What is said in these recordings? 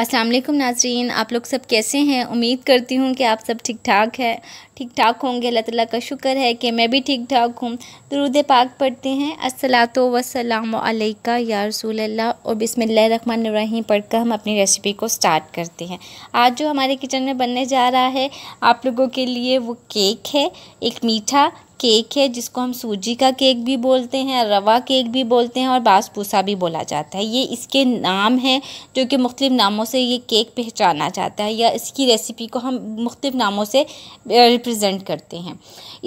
अस्सलाम वालेकुम नाजरीन आप लोग सब कैसे हैं उम्मीद करती हूँ कि आप सब ठीक ठाक है ठीक ठाक होंगे अल्लाह ताला का शुक्र है कि मैं भी ठीक ठाक हूँ दरूद पाक पढ़ते हैं अस्सलात वसलाम अलैका या रसूल अल्लाह और बिसमीम पढ़कर हम अपनी रेसिपी को स्टार्ट करते हैं आज जो हमारे किचन में बनने जा रहा है आप लोगों के लिए वो केक है एक मीठा केक है जिसको हम सूजी का केक भी बोलते हैं रवा केक भी बोलते हैं और बासपूसा भी बोला जाता है ये इसके नाम हैं जो कि मुख्तलिफ़ नामों से ये केक पहचाना जाता है या इसकी रेसिपी को हम मुख्तलिफ़ नामों से रिप्रजेंट करते हैं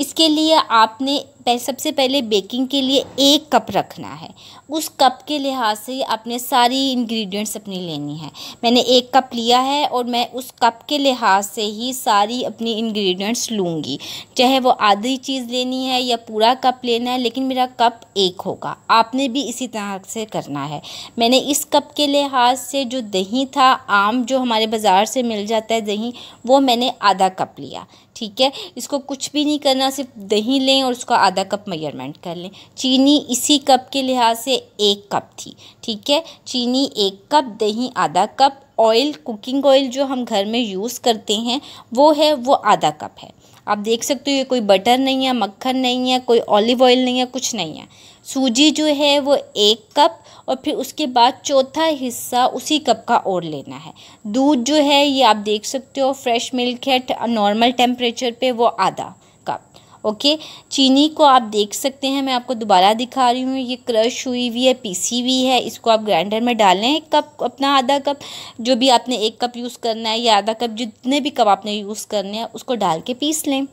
इसके लिए आपने सबसे पहले बेकिंग के लिए एक कप रखना है उस कप के लिहाज से आपने सारी इंग्रेडिएंट्स अपनी लेनी है मैंने एक कप लिया है और मैं उस कप के लिहाज से ही सारी अपनी इंग्रेडिएंट्स लूँगी चाहे वो आधी चीज़ लेनी है या पूरा कप लेना है लेकिन मेरा कप एक होगा आपने भी इसी तरह से करना है मैंने इस कप के लिहाज से जो दही था आम जो हमारे बाज़ार से मिल जाता है दही वो मैंने आधा कप लिया ठीक है इसको कुछ भी नहीं करना सिर्फ दही लें और उसका आधा कप मेजरमेंट कर लें चीनी इसी कप के लिहाज से एक कप थी ठीक है चीनी एक कप दही आधा कप ऑयल कुकिंग ऑयल जो हम घर में यूज़ करते हैं वो है वो आधा कप है आप देख सकते हो ये कोई बटर नहीं है मक्खन नहीं है कोई ऑलिव ऑयल नहीं है कुछ नहीं है सूजी जो है वो एक कप और फिर उसके बाद चौथा हिस्सा उसी कप का और लेना है दूध जो है ये आप देख सकते हो फ्रेश मिल्क है नॉर्मल टेम्परेचर पे वो आधा कप ओके चीनी को आप देख सकते हैं मैं आपको दोबारा दिखा रही हूँ ये क्रश हुई हुई है पीसी हुई है इसको आप ग्राइंडर में डालें एक कप अपना आधा कप जो भी आपने एक कप यूज़ करना है या आधा कप जितने भी कप आपने यूज़ करने हैं उसको डाल के पीस लें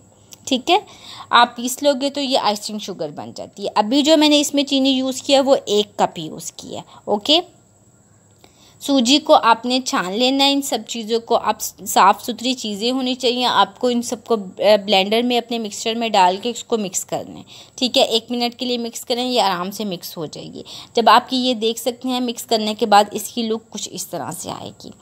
ठीक है आप पीस लोगे तो ये आइसिंग शुगर बन जाती है अभी जो मैंने इसमें चीनी यूज़ किया वो एक कप यूज़ किया ओके सूजी को आपने छान लेना है इन सब चीज़ों को आप साफ़ सुथरी चीज़ें होनी चाहिए आपको इन सबको ब्लेंडर में अपने मिक्सचर में डाल के उसको मिक्स करना है ठीक है एक मिनट के लिए मिक्स करें ये आराम से मिक्स हो जाएगी जब आपकी ये देख सकते हैं मिक्स करने के बाद इसकी लुक कुछ इस तरह से आएगी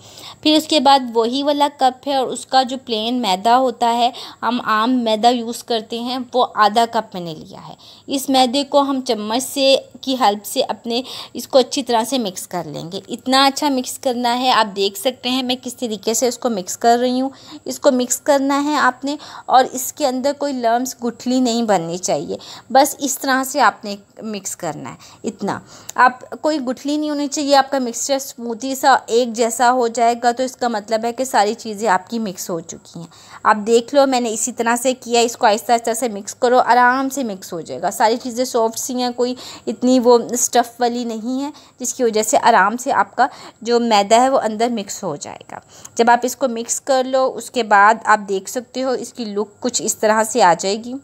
फिर उसके बाद वही वाला कप है और उसका जो प्लेन मैदा होता है हम आम मैदा यूज़ करते हैं वो आधा कप मैंने लिया है इस मैदे को हम चम्मच से की हेल्प से अपने इसको अच्छी तरह से मिक्स कर लेंगे इतना अच्छा मिक्स करना है आप देख सकते हैं मैं किस तरीके से इसको मिक्स कर रही हूँ इसको मिक्स करना है आपने और इसके अंदर कोई लम्स गुठली नहीं बननी चाहिए बस इस तरह से आपने मिक्स करना है इतना आप कोई गुठली नहीं होनी चाहिए आपका मिक्सचर स्मूथी सा एक जैसा हो जाएगा तो इसका मतलब है कि सारी चीज़ें आपकी मिक्स हो चुकी हैं आप देख लो मैंने इसी तरह से किया इसको आहिस्ता आहिस्ता से मिक्स करो आराम से मिक्स हो जाएगा सारी चीज़ें सॉफ्ट सी हैं कोई इतनी वो स्टफ़ वाली नहीं है जिसकी वजह से आराम से आपका जो मैदा है वो अंदर मिक्स हो जाएगा जब आप इसको मिक्स कर लो उसके बाद आप देख सकते हो इसकी लुक कुछ इस तरह से आ जाएगी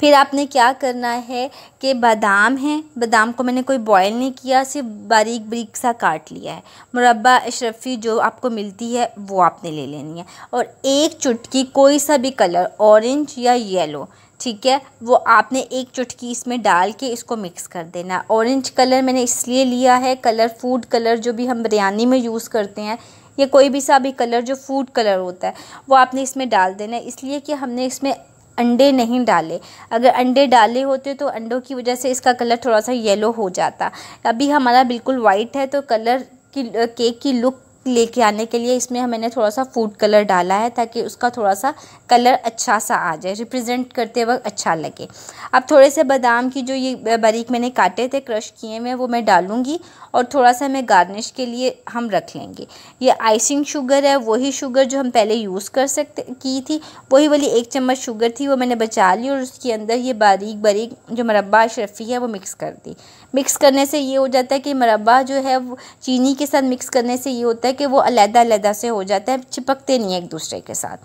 फिर आपने क्या करना है कि बादाम है बादाम को मैंने कोई बॉयल नहीं किया सिर्फ बारीक बारीक सा काट लिया है मुरबा अशरफी जो आपको मिलती है वो आपने ले लेनी है और एक चुटकी कोई सा भी कलर ऑरेंज या येलो ठीक है वो आपने एक चुटकी इसमें डाल के इसको मिक्स कर देना ऑरेंज कलर मैंने इसलिए लिया है कलर फूड कलर जो भी हम बिरयानी में यूज़ करते हैं या कोई भी सा भी कलर जो फूड कलर होता है वो आपने इसमें डाल देना इसलिए कि हमने इसमें अंडे नहीं डाले अगर अंडे डाले होते तो अंडों की वजह से इसका कलर थोड़ा सा येलो हो जाता अभी हमारा बिल्कुल वाइट है तो कलर की केक की लुक लेके आने के लिए इसमें मैंने थोड़ा सा फूड कलर डाला है ताकि उसका थोड़ा सा कलर अच्छा सा आ जाए रिप्रेजेंट करते वक्त अच्छा लगे अब थोड़े से बादाम की जो ये बारीक मैंने काटे थे क्रश किए हुए वो मैं डालूँगी और थोड़ा सा मैं गार्निश के लिए हम रख लेंगे ये आइसिंग शुगर है वही शुगर जो हम पहले यूज़ कर सकते की थी वही वाली एक चम्मच शुगर थी वो मैंने बचा ली और उसके अंदर ये बारीक बारीक जो मरबा अशरफी है वो मिक्स कर दी मिक्स करने से ये हो जाता है कि मरबा जो है चीनी के साथ मिक्स करने से ये होता है कि वो अलहदा अलहदा से हो जाता है चिपकते नहीं है एक दूसरे के साथ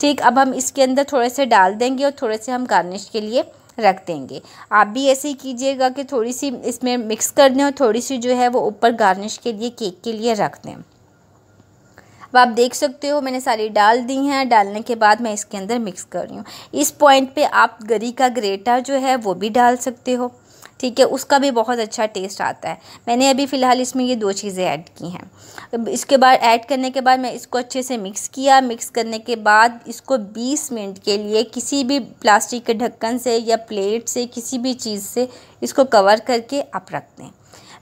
ठीक अब हम इसके अंदर थोड़े से डाल देंगे और थोड़े से हम गार्निश के लिए रख देंगे आप भी ऐसे ही कीजिएगा कि थोड़ी सी इसमें मिक्स कर दें और थोड़ी सी जो है वो ऊपर गार्निश के लिए केक के लिए रख दें अब आप देख सकते हो मैंने सारी डाल दी हैं डालने के बाद मैं इसके अंदर मिक्स कर रही हूँ इस पॉइंट पे आप गरी का ग्रेटर जो है वो भी डाल सकते हो ठीक है उसका भी बहुत अच्छा टेस्ट आता है मैंने अभी फ़िलहाल इसमें ये दो चीज़ें ऐड की हैं इसके बाद ऐड करने के बाद मैं इसको अच्छे से मिक्स किया मिक्स करने के बाद इसको 20 मिनट के लिए किसी भी प्लास्टिक के ढक्कन से या प्लेट से किसी भी चीज़ से इसको कवर करके आप रख दें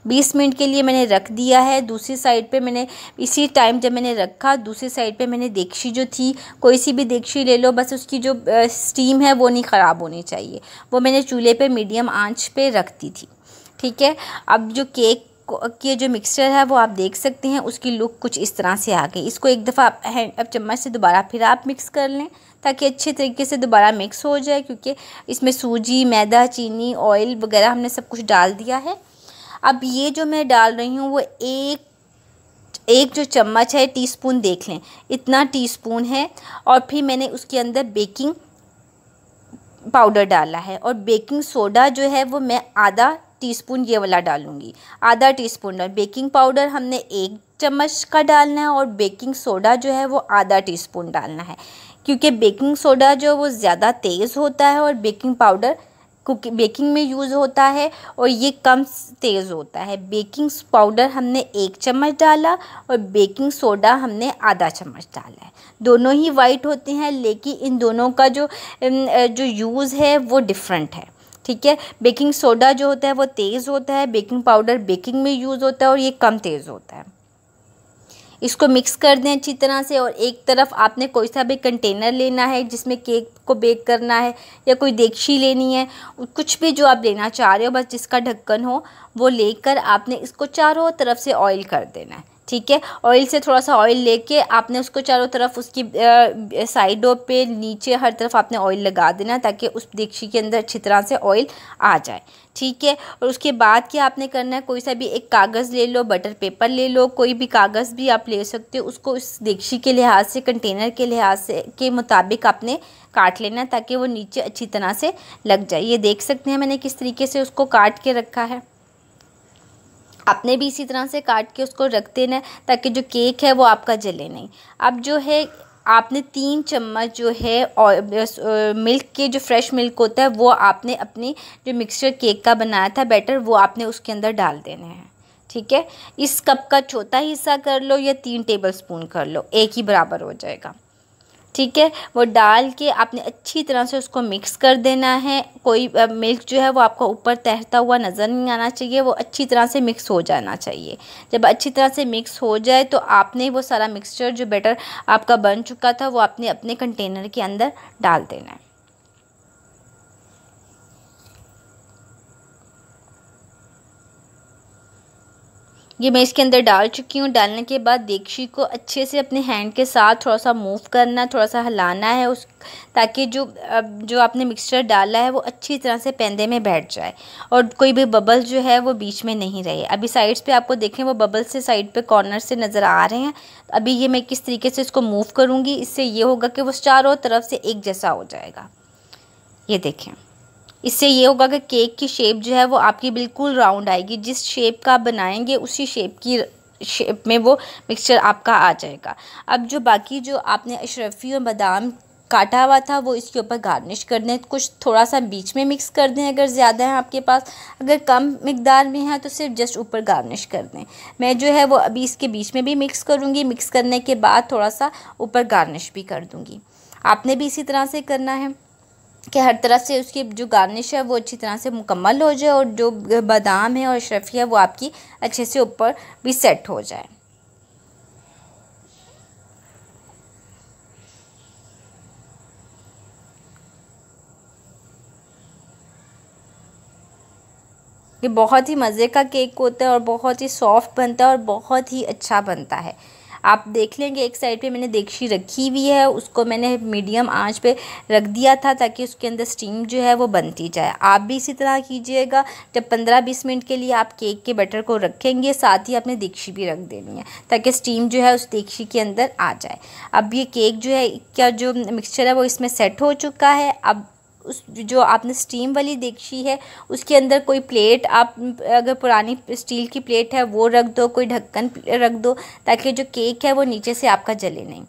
बीस मिनट के लिए मैंने रख दिया है दूसरी साइड पे मैंने इसी टाइम जब मैंने रखा दूसरी साइड पे मैंने देखी जो थी कोई सी भी देखी ले लो बस उसकी जो स्टीम है वो नहीं ख़राब होनी चाहिए वो मैंने चूल्हे पर मीडियम आँच पर दी थी ठीक है अब जो केक के जो मिक्सचर है वो आप देख सकते हैं उसकी लुक कुछ इस तरह से आ गई इसको एक दफ़ा आप हैंड अब चम्मच से दोबारा फिर आप मिक्स कर लें ताकि अच्छे तरीके से दोबारा मिक्स हो जाए क्योंकि इसमें सूजी मैदा चीनी ऑयल वगैरह हमने सब कुछ डाल दिया है अब ये जो मैं डाल रही हूँ वो एक एक जो चम्मच है टीस्पून देख लें इतना टीस्पून है और फिर मैंने उसके अंदर बेकिंग पाउडर डाला है और बेकिंग सोडा जो है वो मैं आधा टीस्पून ये वाला डालूंगी आधा टीस्पून और बेकिंग पाउडर हमने एक चम्मच का डालना है और बेकिंग सोडा जो है वो आधा टीस्पून डालना है क्योंकि बेकिंग सोडा जो वो ज़्यादा तेज़ होता है और बेकिंग पाउडर कुक बेकिंग में यूज़ होता है और ये कम तेज़ होता है बेकिंग पाउडर हमने एक चम्मच डाला और बेकिंग सोडा हमने आधा चम्मच डाला है दोनों ही वाइट होते हैं लेकिन इन दोनों का जो जो यूज़ है वो डिफरेंट है ठीक है बेकिंग सोडा जो होता है वो तेज़ होता है बेकिंग पाउडर बेकिंग में यूज़ होता है और ये कम तेज़ होता है इसको मिक्स कर दें अच्छी तरह से और एक तरफ आपने कोई सा भी कंटेनर लेना है जिसमें केक को बेक करना है या कोई देगशी लेनी है कुछ भी जो आप लेना चाह रहे हो बस जिसका ढक्कन हो वो लेकर आपने इसको चारों तरफ से ऑयल कर देना है ठीक है ऑयल से थोड़ा सा ऑयल लेके आपने उसको चारों तरफ उसकी साइडों पे नीचे हर तरफ आपने ऑयल लगा देना ताकि उस देखी के अंदर अच्छी तरह से ऑयल आ जाए ठीक है और उसके बाद क्या आपने करना है कोई सा भी एक कागज़ ले लो बटर पेपर ले लो कोई भी कागज़ भी आप ले सकते हो उसको इस देखी के लिहाज से कंटेनर के लिहाज से के मुताबिक आपने काट लेना ताकि वो नीचे अच्छी तरह से लग जाए ये देख सकते हैं मैंने किस तरीके से उसको काट के रखा है आपने भी इसी तरह से काट के उसको रख देना है ताकि जो केक है वो आपका जले नहीं अब जो है आपने तीन चम्मच जो है और मिल्क के जो फ्रेश मिल्क होता है वो आपने अपनी जो मिक्सचर केक का बनाया था बैटर वो आपने उसके अंदर डाल देने हैं ठीक है इस कप का चौथा हिस्सा कर लो या तीन टेबल स्पून कर लो एक ही बराबर हो जाएगा ठीक है वो डाल के आपने अच्छी तरह से उसको मिक्स कर देना है कोई मिल्क जो है वो आपको ऊपर तैरता हुआ नज़र नहीं आना चाहिए वो अच्छी तरह से मिक्स हो जाना चाहिए जब अच्छी तरह से मिक्स हो जाए तो आपने वो सारा मिक्सचर जो बैटर आपका बन चुका था वो आपने अपने कंटेनर के अंदर डाल देना है ये मैं इसके अंदर डाल चुकी हूँ डालने के बाद देखी को अच्छे से अपने हैंड के साथ थोड़ा सा मूव करना थोड़ा सा हिलाना है उस ताकि जो जो आपने मिक्सचर डाला है वो अच्छी तरह से पेंदे में बैठ जाए और कोई भी बबल जो है वो बीच में नहीं रहे अभी साइड्स पे आपको देखें वो बबल से साइड पे कॉर्नर से नज़र आ रहे हैं अभी ये मैं किस तरीके से इसको मूव करूँगी इससे ये होगा कि वो चारों तरफ से एक जैसा हो जाएगा ये देखें इससे ये होगा कि केक की शेप जो है वो आपकी बिल्कुल राउंड आएगी जिस शेप का आप बनाएंगे उसी शेप की शेप में वो मिक्सचर आपका आ जाएगा अब जो बाकी जो आपने अशरफी और बादाम काटा हुआ था वो इसके ऊपर गार्निश कर दें कुछ थोड़ा सा बीच में मिक्स कर दें अगर ज़्यादा है आपके पास अगर कम मकदार में है तो सिर्फ जस्ट ऊपर गार्निश कर दें मैं जो है वो अभी इसके बीच में भी मिक्स करूँगी मिक्स करने के बाद थोड़ा सा ऊपर गार्निश भी कर दूँगी आपने भी इसी तरह से करना है कि हर तरह से उसकी जो गार्निश है वो अच्छी तरह से मुकम्मल हो जाए और जो बादाम है और शफ़ी है वो आपकी अच्छे से ऊपर भी सेट हो जाए ये बहुत ही मज़े का केक होता है और बहुत ही सॉफ्ट बनता है और बहुत ही अच्छा बनता है आप देख लेंगे एक साइड पे मैंने देखी रखी हुई है उसको मैंने मीडियम आंच पे रख दिया था ताकि उसके अंदर स्टीम जो है वो बनती जाए आप भी इसी तरह कीजिएगा जब पंद्रह बीस मिनट के लिए आप केक के बटर को रखेंगे साथ ही आपने देखी भी रख देनी है ताकि स्टीम जो है उस देखी के अंदर आ जाए अब ये केक जो है क्या जो मिक्सचर है वो इसमें सेट हो चुका है अब उस जो आपने स्टीम वाली देखी है उसके अंदर कोई प्लेट आप अगर पुरानी स्टील की प्लेट है वो रख दो कोई ढक्कन रख दो ताकि जो केक है वो नीचे से आपका जले नहीं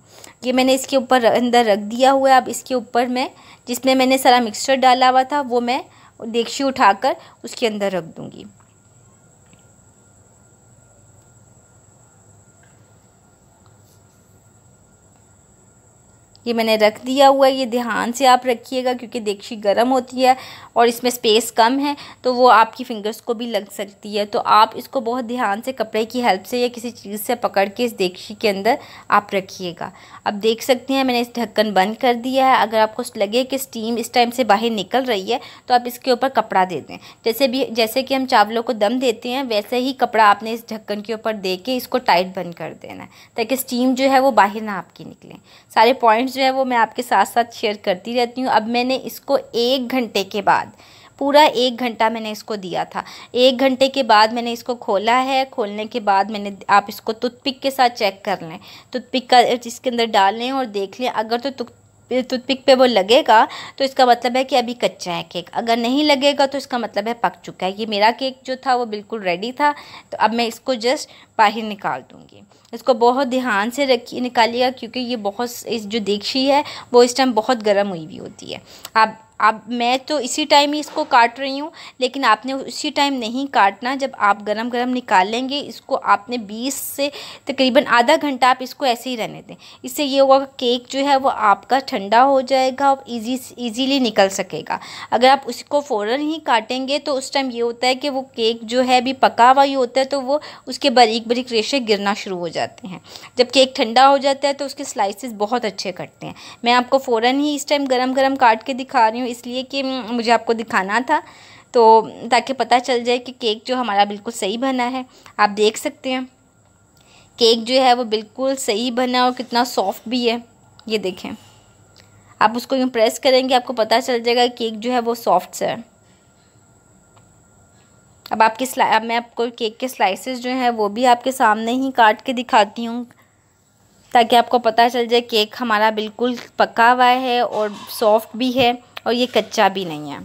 ये मैंने इसके ऊपर अंदर रख दिया हुआ है अब इसके ऊपर मैं जिसमें मैंने सारा मिक्सचर डाला हुआ था वो मैं देखी उठाकर उसके अंदर रख दूँगी ये मैंने रख दिया हुआ है ये ध्यान से आप रखिएगा क्योंकि देखिए गर्म होती है और इसमें स्पेस कम है तो वो आपकी फिंगर्स को भी लग सकती है तो आप इसको बहुत ध्यान से कपड़े की हेल्प से या किसी चीज़ से पकड़ के इस देखी के अंदर आप रखिएगा अब देख सकते हैं मैंने इस ढक्कन बंद कर दिया है अगर आपको लगे कि स्टीम इस टाइम से बाहर निकल रही है तो आप इसके ऊपर कपड़ा दे दें जैसे भी जैसे कि हम चावलों को दम देते हैं वैसे ही कपड़ा आपने इस ढक्कन के ऊपर दे के इसको टाइट बंद कर देना ताकि स्टीम जो है वो बाहर ना आपकी निकले सारे पॉइंट्स टिप्स जो है वो मैं आपके साथ साथ शेयर करती रहती हूँ अब मैंने इसको एक घंटे के बाद पूरा एक घंटा मैंने इसको दिया था एक घंटे के बाद मैंने इसको खोला है खोलने के बाद मैंने आप इसको टुथपिक के साथ चेक कर लें टुथपिक का इसके अंदर डाल लें और देख लें अगर तो टूथपिक पे वो लगेगा तो इसका मतलब है कि अभी कच्चा है केक अगर नहीं लगेगा तो इसका मतलब है पक चुका है ये मेरा केक जो था वो बिल्कुल रेडी था तो अब मैं इसको जस्ट बाहर निकाल दूँगी इसको बहुत ध्यान से रखिए निकालिएगा क्योंकि ये बहुत इस जो देखी है वो इस टाइम बहुत गर्म हुई हुई होती है आप अब मैं तो इसी टाइम ही इसको काट रही हूँ लेकिन आपने उसी टाइम नहीं काटना जब आप गरम गरम निकालेंगे इसको आपने 20 से तकरीबन आधा घंटा आप इसको ऐसे ही रहने दें इससे ये होगा केक जो है वो आपका ठंडा हो जाएगा और इजी इजीली निकल सकेगा अगर आप उसको फ़ौर ही काटेंगे तो उस टाइम ये होता है कि वो केक जो है अभी पका हुआ ही होता है तो वो उसके बरीक बारीक बारीक रेशे गिरना शुरू हो जाते हैं जब केक ठंडा हो जाता है तो उसके स्लाइसेस बहुत अच्छे कटते हैं मैं आपको फ़ौर ही इस टाइम गरम गरम काट के दिखा रही हूँ इसलिए कि हम्म, मुझे आपको दिखाना था तो ताकि पता चल जाए कि केक जो हमारा बिल्कुल सही बना है आप देख सकते हैं केक जो है वो बिल्कुल सही बना और कितना सॉफ्ट भी है ये देखें आप उसको इम्प्रेस प्रेस करेंगे आपको पता चल जाएगा केक जो है वो सॉफ्ट सा है अब आपकी स्ला अब मैं आपको केक के स्लाइसेस जो हैं वो भी आपके सामने ही काट के दिखाती हूँ ताकि आपको पता चल जाए केक हमारा बिल्कुल पका हुआ है और सॉफ्ट भी है और ये कच्चा भी नहीं है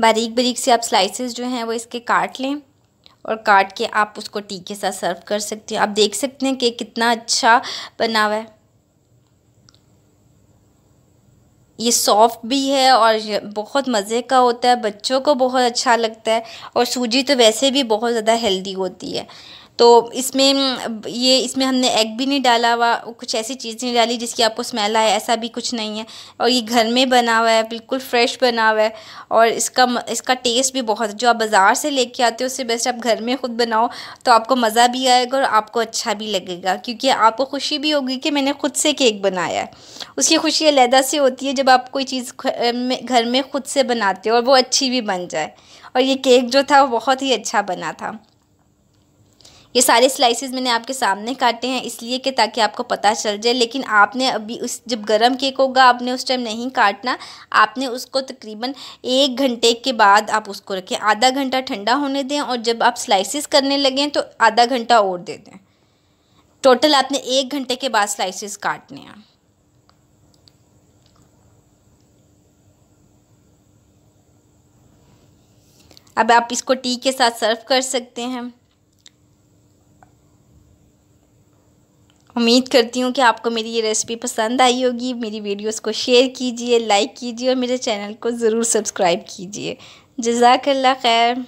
बारीक बारीक से आप स्लाइसेस जो हैं वो इसके काट लें और काट के आप उसको टीके साथ सर्व कर सकते हैं आप देख सकते हैं केक कितना अच्छा बना हुआ है ये सॉफ़्ट भी है और बहुत मज़े का होता है बच्चों को बहुत अच्छा लगता है और सूजी तो वैसे भी बहुत ज़्यादा हेल्दी होती है तो इसमें ये इसमें हमने एग भी नहीं डाला हुआ कुछ ऐसी चीज़ नहीं डाली जिसकी आपको स्मेल आए ऐसा भी कुछ नहीं है और ये घर में बना हुआ है बिल्कुल फ्रेश बना हुआ है और इसका इसका टेस्ट भी बहुत जो आप बाज़ार से लेके आते हो उससे बेस्ट आप घर में ख़ुद बनाओ तो आपको मज़ा भी आएगा और आपको अच्छा भी लगेगा क्योंकि आपको खुशी भी होगी कि मैंने ख़ुद से केक बनाया है उसकी खुशी अलहदा से होती है जब आप कोई चीज़ घर में ख़ुद से बनाते हो और वो अच्छी भी बन जाए और ये केक जो था वो बहुत ही अच्छा बना था ये सारे स्लाइसेस मैंने आपके सामने काटे हैं इसलिए कि ताकि आपको पता चल जाए लेकिन आपने अभी उस जब गर्म केक होगा आपने उस टाइम नहीं काटना आपने उसको तकरीबन एक घंटे के बाद आप उसको रखें आधा घंटा ठंडा होने दें और जब आप स्लाइसिस करने लगें तो आधा घंटा और दे दें टोटल आपने एक घंटे के बाद स्लाइसिस काटने हैं अब आप इसको टी के साथ सर्व कर सकते हैं उम्मीद करती हूँ कि आपको मेरी ये रेसिपी पसंद आई होगी मेरी वीडियोस को शेयर कीजिए लाइक कीजिए और मेरे चैनल को ज़रूर सब्सक्राइब कीजिए जजाकल्ला खैर